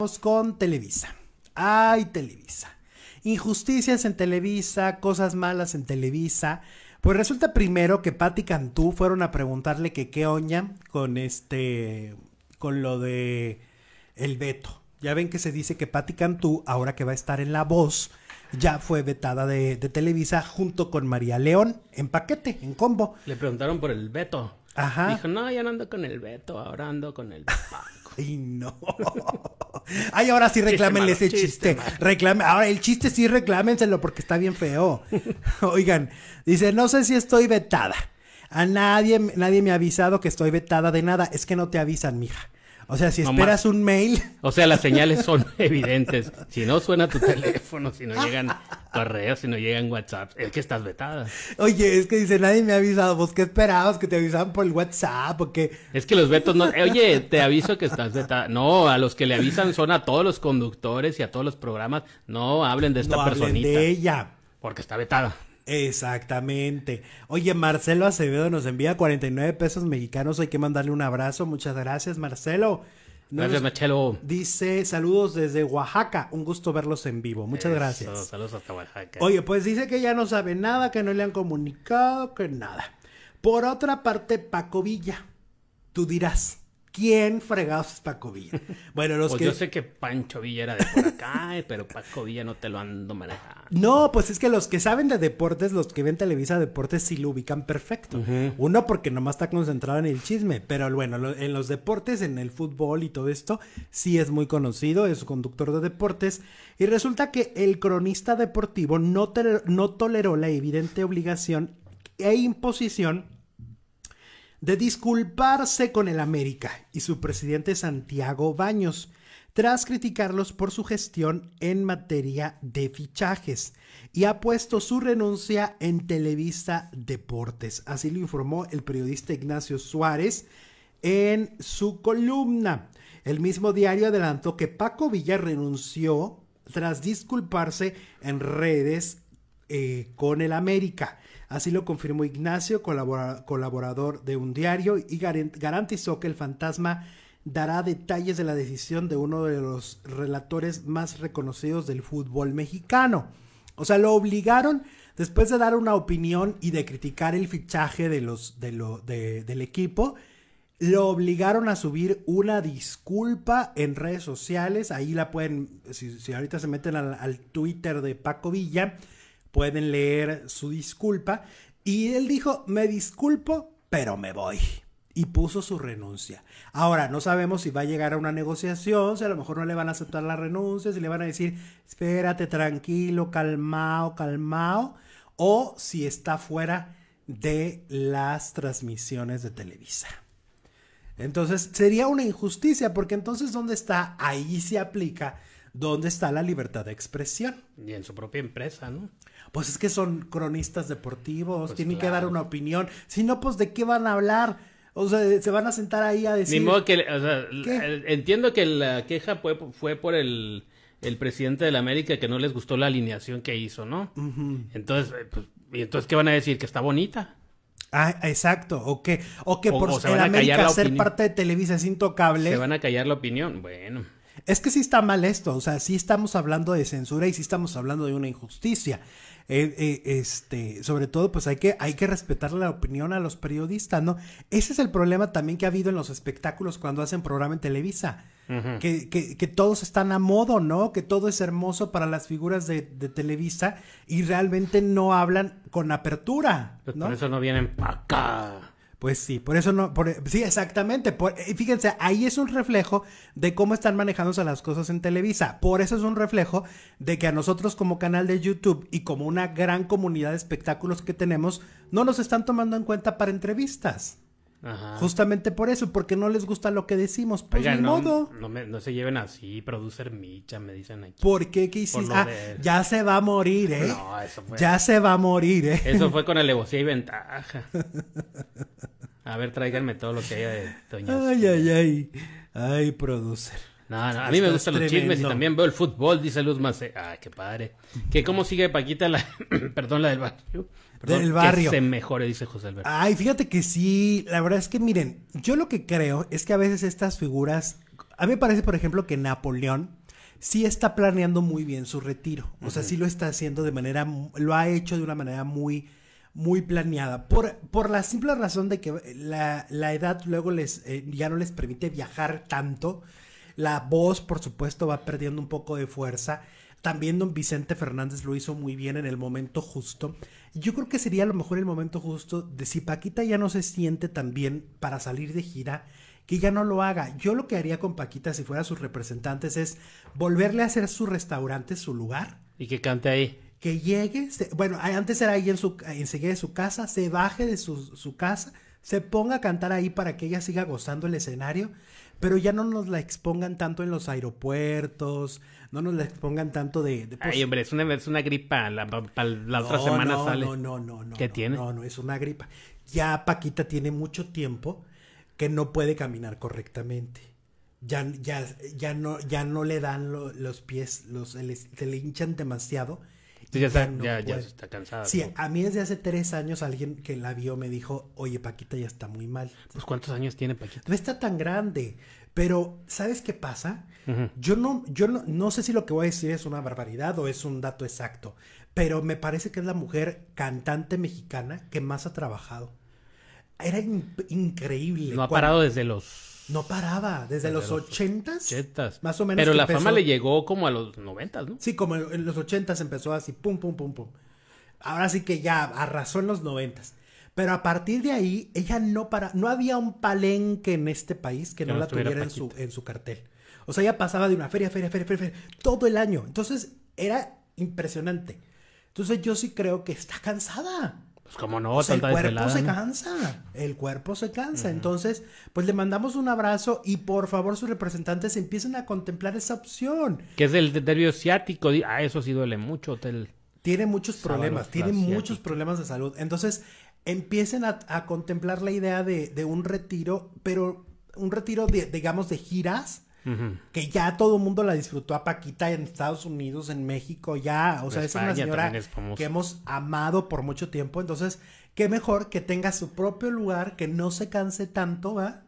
Vamos con Televisa. Ay, Televisa. Injusticias en Televisa, cosas malas en Televisa. Pues resulta primero que Patti Cantú fueron a preguntarle que qué oña con este con lo de el veto. Ya ven que se dice que Patti Cantú, ahora que va a estar en La Voz, ya fue vetada de, Televisa junto con María León en paquete, en combo. Le preguntaron por el veto. Ajá. Dijo, no, ya no ando con el veto, ahora ando con el Paco. Ay, no. Ay, ahora sí reclámenle ese chiste. ahora el chiste sí reclámenselo porque está bien feo. Oigan, dice, no sé si estoy vetada. A nadie, nadie me ha avisado que estoy vetada de nada. Es que no te avisan, mija. O sea, si esperas un mail. O sea, las señales son evidentes. Si no suena tu teléfono, si no llegan correos, si no llegan WhatsApp, es que estás vetada. Oye, es que dice, nadie me ha avisado. ¿Vos qué esperabas? ¿Que te avisaban por el WhatsApp o Es que los vetos no... Oye, te aviso que estás vetada. No, a los que le avisan son a todos los conductores y a todos los programas. No hablen de esta no Hablen de ella. Porque está vetada. Exactamente. Oye, Marcelo Acevedo nos envía 49 pesos mexicanos. Hay que mandarle un abrazo. Muchas gracias, Marcelo. gracias, Marcelo. Dice, saludos desde Oaxaca. Un gusto verlos en vivo. Muchas gracias. Saludos hasta Oaxaca. Oye, pues dice que ya no sabe nada, que no le han comunicado, que nada. Por otra parte, Paco Villa, tú dirás. ¿Quién fregados es Paco Villa? Bueno, los pues Yo sé que Pancho Villa era de por acá, eh, pero Paco Villa no te lo ando manejando. No, pues es que los que saben de deportes, los que ven Televisa Deportes sí lo ubican perfecto. Uno porque nomás está concentrado en el chisme, pero bueno, en los deportes, en el fútbol y todo esto, sí es muy conocido, es conductor de deportes. Y resulta que el cronista deportivo no, no toleró la evidente obligación e imposición de disculparse con el América y su presidente Santiago Baños, tras criticarlos por su gestión en materia de fichajes y ha puesto su renuncia en Televisa Deportes. Así lo informó el periodista Ignacio Suárez en su columna. El mismo diario adelantó que Paco Villa renunció tras disculparse en redes eh, con el América Así lo confirmó Ignacio, colaborador de un diario, y garantizó que el fantasma dará detalles de la decisión de uno de los relatores más reconocidos del fútbol mexicano. O sea, lo obligaron después de dar una opinión y de criticar el fichaje de los, de del equipo. Lo obligaron a subir una disculpa en redes sociales. Ahí la pueden, si, ahorita se meten al Twitter de Paco Villa, pueden leer su disculpa. Y él dijo, me disculpo, pero me voy. Y puso su renuncia. Ahora, no sabemos si va a llegar a una negociación, si a lo mejor no le van a aceptar la renuncia, si le van a decir, espérate, tranquilo, calmao, calmao, o si está fuera de las transmisiones de Televisa. Entonces, sería una injusticia, porque entonces, ¿dónde está? Ahí se aplica dónde está la libertad de expresión. Y en su propia empresa, ¿no? pues es que son cronistas deportivos, pues tienen que dar una opinión, si no, pues de qué van a hablar. O sea, se van a sentar ahí a decir. Ni modo que, o sea, entiendo que la queja fue, por el, el presidente de la América que no les gustó la alineación que hizo, ¿no? Entonces, eh, pues, ¿y entonces qué van a decir? Que está bonita. Ah, exacto. O que, o que por ser parte de Televisa es intocable. Se van a callar la opinión. Bueno. Es que sí está mal esto, o sea, sí estamos hablando de censura y sí estamos hablando de una injusticia. Eh, eh, este, sobre todo, pues hay que, hay que respetar la opinión a los periodistas, ¿no? Ese es el problema también que ha habido en los espectáculos cuando hacen programa en Televisa. que, que, todos están a modo, ¿no? Que todo es hermoso para las figuras de, Televisa y realmente no hablan con apertura. Pues, ¿no? por eso no vienen para acá. Pues sí, por eso no, sí, exactamente. fíjense, ahí es un reflejo de cómo están manejándose las cosas en Televisa. Por eso es un reflejo de que a nosotros como canal de YouTube y como una gran comunidad de espectáculos que tenemos, no nos están tomando en cuenta para entrevistas. Ajá. Justamente por eso, porque no les gusta lo que decimos. pero pues no, modo. No, se lleven así, producer Micha, me dicen aquí. ¿Por qué? ¿Qué hiciste? Ah, ya se va a morir, ¿eh? No, eso fue. Ya se va a morir, ¿eh? Eso fue con alevosía y ventaja. A ver, tráiganme todo lo que haya de Doña Ay, ay, ay. Ay, producer. No, no, a mí me gustan los chismes y también veo el fútbol, dice Luz Mace. Ay, qué padre. Que cómo sigue Paquita la, perdón, la del barrio. del barrio. Que se mejore, dice José Alberto. Ay, fíjate que sí, la verdad es que miren, yo lo que creo es que a veces estas figuras, a mí me parece, por ejemplo, que Napoleón sí está planeando muy bien su retiro. O sea, sí lo está haciendo de manera, lo ha hecho de una manera muy muy planeada. Por, por la simple razón de que eh, la, la edad luego les, eh, ya no les permite viajar tanto. La voz, por supuesto, va perdiendo un poco de fuerza. También don Vicente Fernández lo hizo muy bien en el momento justo. Yo creo que sería a lo mejor el momento justo de si Paquita ya no se siente tan bien para salir de gira, que ya no lo haga. Yo lo que haría con Paquita si fuera sus representantes es volverle a hacer su restaurante su lugar. Y que cante ahí que llegue, bueno, antes era ahí en su, enseguida de su casa, se baje de su, su, casa, se ponga a cantar ahí para que ella siga gozando el escenario, pero ya no nos la expongan tanto en los aeropuertos, no nos la expongan tanto de... Pues Ay, hombre, es una, es una gripa, la, la, otra semana sale. No, no, no, no. ¿Qué tiene? No, no, es una gripa. Ya Paquita tiene mucho tiempo que no puede caminar correctamente. Ya, ya, ya, no, ya no le dan los pies, los, se le hinchan demasiado Sí, ya, está, ya, está cansada. Sí, a mí desde hace tres años alguien que la vio me dijo, oye, Paquita ya está muy mal. Pues ¿cuántos años tiene Paquita? No está tan grande, pero ¿sabes qué pasa? Yo, no, yo no, no sé si lo que voy a decir es una barbaridad o es un dato exacto, pero me parece que es la mujer cantante mexicana que más ha trabajado. Era increíble. No ha parado desde los no paraba, desde, los, ochentas, Más o menos. Pero la fama le llegó como a los noventas, ¿no? Sí, como en los ochentas empezó así, pum, pum, pum, pum. Ahora sí que ya arrasó en los noventas. Pero a partir de ahí, ella no para, no había un palenque en este país que, no, la tuviera en su, cartel. O sea, ella pasaba de una feria, feria, feria, feria, feria, todo el año. Entonces, era impresionante. Entonces, yo sí creo que está cansada. Pues como no, pues, el cuerpo se cansa, el cuerpo se cansa. Entonces, pues le mandamos un abrazo y por favor sus representantes empiecen a contemplar esa opción. Que es el nervio ciático. Ah, eso sí duele mucho, hotel. Tiene muchos problemas, tiene muchos problemas de salud. Entonces, empiecen a, contemplar la idea de, de, un retiro, pero un retiro, digamos, de giras que ya todo el mundo la disfrutó a Paquita en Estados Unidos, en México, ya. O sea, es una señora que hemos amado por mucho tiempo. Entonces, qué mejor que tenga su propio lugar, que no se canse tanto, ¿va?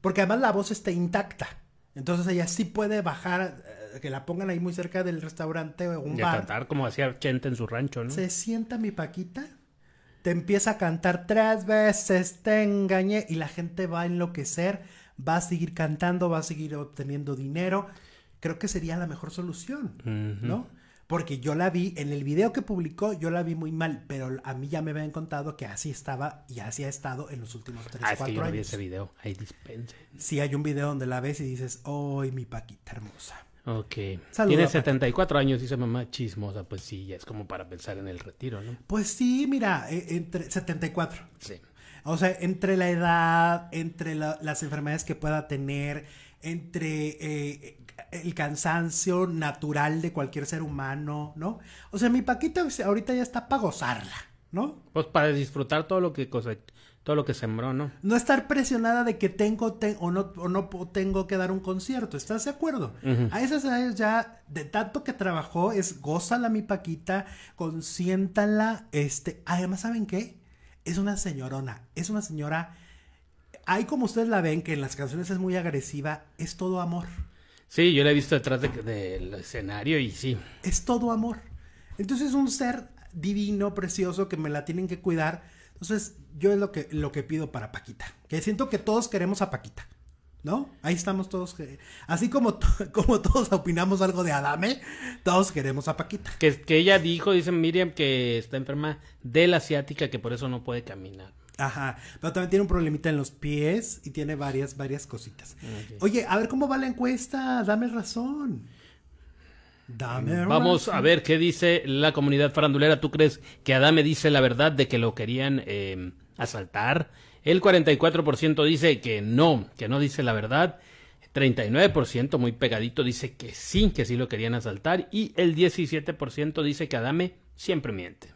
Porque además la voz está intacta. Entonces ella sí puede bajar, eh, que la pongan ahí muy cerca del restaurante o un bar. cantar como hacía Chente en su rancho, ¿no? Se sienta mi Paquita, te empieza a cantar tres veces, te engañé, y la gente va a enloquecer va a seguir cantando, va a seguir obteniendo dinero. Creo que sería la mejor solución, ¿no? Porque yo la vi en el video que publicó, yo la vi muy mal, pero a mí ya me habían contado que así estaba y así ha estado en los últimos tres, ah, años. vi ese video, ahí dispense. Sí, hay un video donde la ves y dices, ¡ay, mi Paquita hermosa! Ok. setenta Tiene 74 años, dice mamá chismosa. Pues sí, ya es como para pensar en el retiro, ¿no? Pues sí, mira, e, entre 74. Sí. O sea, entre la edad, entre las enfermedades que pueda tener, entre eh, el cansancio natural de cualquier ser humano, ¿no? O sea, mi Paquita ahorita ya está para gozarla, ¿no? Pues para disfrutar todo lo que cosa, todo lo que sembró, ¿no? No estar presionada de que tengo o, no, no tengo que dar un concierto, ¿estás de acuerdo? A esas edades ya, de tanto que trabajó, es gózala mi Paquita, consiéntala, este, además, ¿saben qué? es una señorona, es una señora... hay como ustedes la ven, que en las canciones es muy agresiva, es todo amor. Sí, yo la he visto detrás del de, escenario y sí. Es todo amor. Entonces es un ser divino, precioso, que me la tienen que cuidar. Entonces yo es lo que, lo que pido para Paquita. Que siento que todos queremos a Paquita. ¿no? Ahí estamos todos. Así como, como todos opinamos algo de Adame, todos queremos a Paquita. Que, que ella dijo, dice Miriam, que está enferma de la asiática, que por eso no puede caminar. Ajá, pero también tiene un problemita en los pies y tiene varias, varias cositas. Ah, Oye, a ver cómo va la encuesta, dame razón. Dame Vamos a ver qué dice la comunidad farandulera. ¿Tú crees que Adame dice la verdad de que lo querían em, asaltar. El 44% dice que no, que no dice la verdad. 39% muy pegadito dice que sí, que sí lo querían asaltar. Y el 17% dice que Adame siempre miente.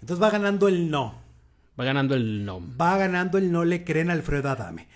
Entonces va ganando el no. Va ganando el no. Va ganando el no le creen a Alfredo Adame.